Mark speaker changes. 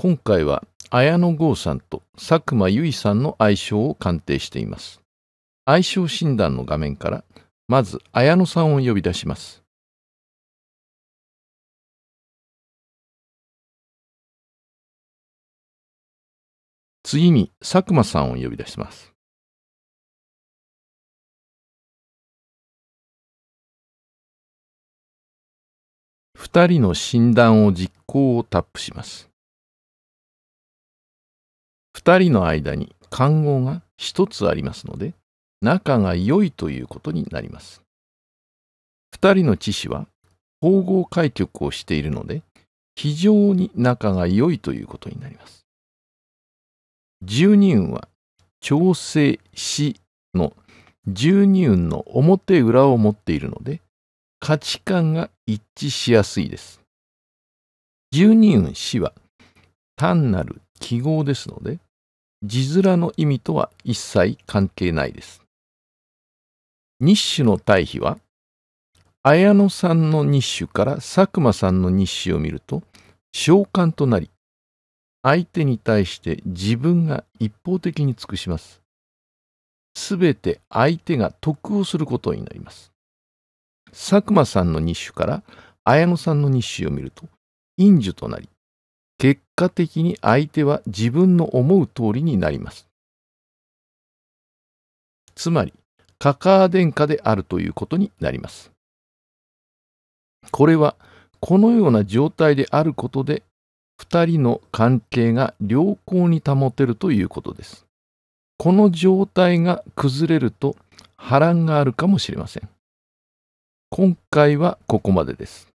Speaker 1: 今回は綾野剛さんと佐久間由衣さんの相性を鑑定し
Speaker 2: ています。相性診断の画面から、まず綾野さんを呼び出します。次に佐久間さんを呼び出します。2人の診断を実行をタップします。2人の間に漢語が1つありますので、仲が良いということになります。2人
Speaker 1: の知士は、縫合開局をしているので、非常に仲が良いということになります。十二運は、調整しの十二運の表裏を持っているので、価値観が一致しやすいです。十二運しは単なる記号ですので、字面の意味とは一切関係ないです。日種の対比は、綾野さんの日種から佐久間さんの日種を見ると、召喚となり、相手に対して自分が一方的に尽くします。すべて相手が得をすることになります。佐久間さんの日種から綾野さんの日種を見ると、陰樹となり、結果的に相手は自分の思う通りになります。つまり、カカア殿下であるということになります。これは、このような状態であることで、2人の関係が良好に保てるということです。この状態が崩れると波乱があるかもしれません。今回はここまでです。